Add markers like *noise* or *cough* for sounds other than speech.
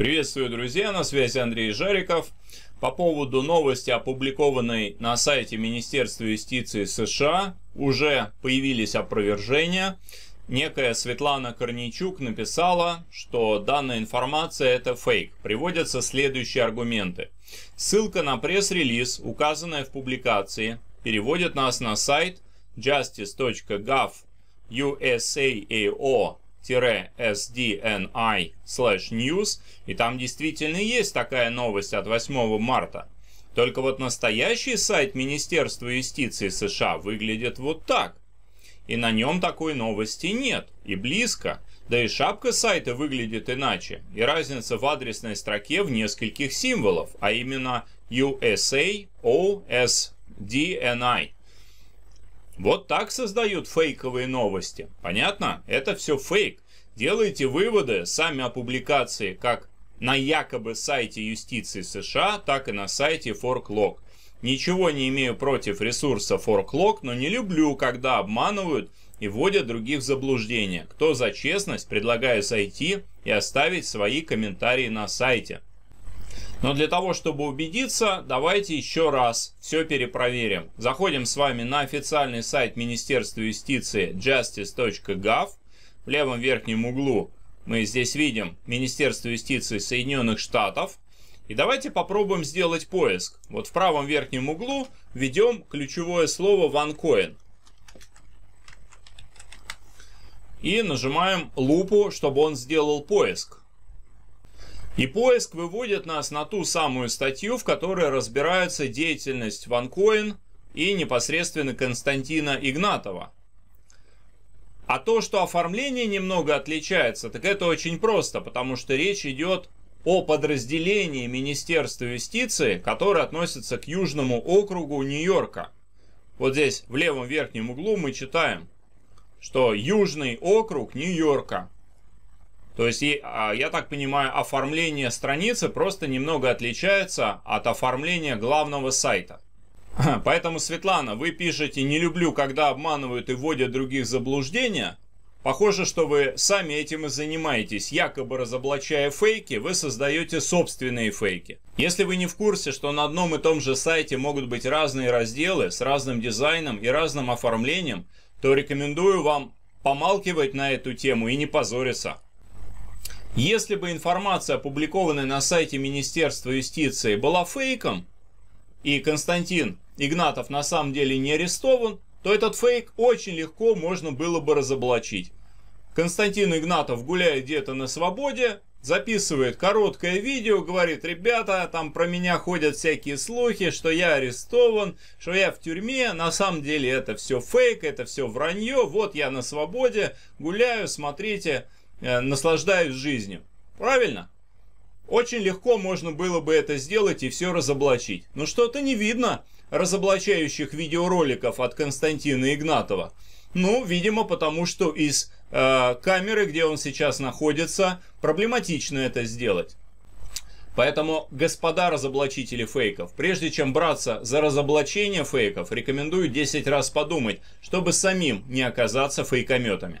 Приветствую, друзья! На связи Андрей Жариков. По поводу новости, опубликованной на сайте Министерства юстиции США, уже появились опровержения. Некая Светлана Корничук написала, что данная информация это фейк. Приводятся следующие аргументы. Ссылка на пресс-релиз, указанная в публикации, переводит нас на сайт justice.gov sdni/news, и там действительно есть такая новость от 8 марта. Только вот настоящий сайт Министерства юстиции США выглядит вот так. И на нем такой новости нет, и близко. Да и шапка сайта выглядит иначе, и разница в адресной строке в нескольких символов, а именно USA OSDNI. Вот так создают фейковые новости. Понятно? Это все фейк. Делайте выводы сами о публикации как на якобы сайте юстиции США, так и на сайте ForkLog. Ничего не имею против ресурса ForkLog, но не люблю, когда обманывают и вводят других в заблуждение. Кто за честность, предлагаю зайти и оставить свои комментарии на сайте. Но для того, чтобы убедиться, давайте еще раз все перепроверим. Заходим с вами на официальный сайт Министерства юстиции justice.gov. В левом верхнем углу мы здесь видим Министерство юстиции Соединенных Штатов. И давайте попробуем сделать поиск. Вот в правом верхнем углу введем ключевое слово OneCoin. И нажимаем лупу, чтобы он сделал поиск. И поиск выводит нас на ту самую статью, в которой разбирается деятельность OneCoin и непосредственно Константина Игнатова. А то, что оформление немного отличается, так это очень просто, потому что речь идет о подразделении Министерства юстиции, которое относится к Южному округу Нью-Йорка. Вот здесь в левом верхнем углу мы читаем, что Южный округ Нью-Йорка – то есть, а, я так понимаю, оформление страницы просто немного отличается от оформления главного сайта. *clears throat* Поэтому, Светлана, вы пишете «не люблю, когда обманывают и вводят других заблуждения. Похоже, что вы сами этим и занимаетесь. Якобы разоблачая фейки, вы создаете собственные фейки. Если вы не в курсе, что на одном и том же сайте могут быть разные разделы с разным дизайном и разным оформлением, то рекомендую вам помалкивать на эту тему и не позориться. Если бы информация, опубликованная на сайте Министерства юстиции, была фейком, и Константин Игнатов на самом деле не арестован, то этот фейк очень легко можно было бы разоблачить. Константин Игнатов гуляет где-то на свободе, записывает короткое видео, говорит, ребята, там про меня ходят всякие слухи, что я арестован, что я в тюрьме, на самом деле это все фейк, это все вранье, вот я на свободе, гуляю, смотрите, Э, наслаждаюсь жизнью. Правильно? Очень легко можно было бы это сделать и все разоблачить. Но что-то не видно разоблачающих видеороликов от Константина Игнатова. Ну, видимо, потому что из э, камеры, где он сейчас находится, проблематично это сделать. Поэтому, господа разоблачители фейков, прежде чем браться за разоблачение фейков, рекомендую 10 раз подумать, чтобы самим не оказаться фейкометами.